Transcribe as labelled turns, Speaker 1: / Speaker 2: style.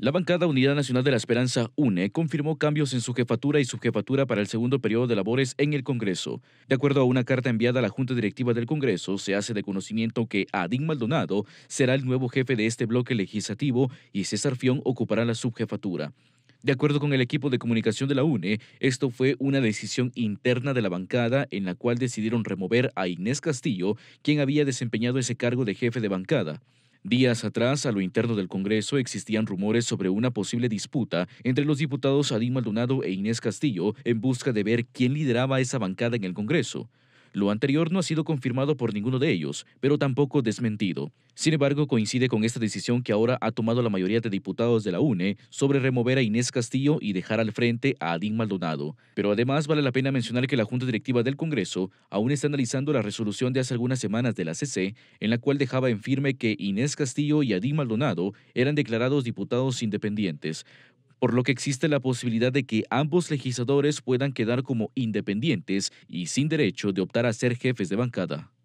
Speaker 1: La bancada Unidad Nacional de la Esperanza, UNE, confirmó cambios en su jefatura y subjefatura para el segundo periodo de labores en el Congreso. De acuerdo a una carta enviada a la Junta Directiva del Congreso, se hace de conocimiento que Adín Maldonado será el nuevo jefe de este bloque legislativo y César Fion ocupará la subjefatura. De acuerdo con el equipo de comunicación de la UNE, esto fue una decisión interna de la bancada en la cual decidieron remover a Inés Castillo, quien había desempeñado ese cargo de jefe de bancada. Días atrás, a lo interno del Congreso existían rumores sobre una posible disputa entre los diputados Adín Maldonado e Inés Castillo en busca de ver quién lideraba esa bancada en el Congreso. Lo anterior no ha sido confirmado por ninguno de ellos, pero tampoco desmentido. Sin embargo, coincide con esta decisión que ahora ha tomado la mayoría de diputados de la UNE sobre remover a Inés Castillo y dejar al frente a Adín Maldonado. Pero además vale la pena mencionar que la Junta Directiva del Congreso aún está analizando la resolución de hace algunas semanas de la CC, en la cual dejaba en firme que Inés Castillo y Adín Maldonado eran declarados diputados independientes, por lo que existe la posibilidad de que ambos legisladores puedan quedar como independientes y sin derecho de optar a ser jefes de bancada.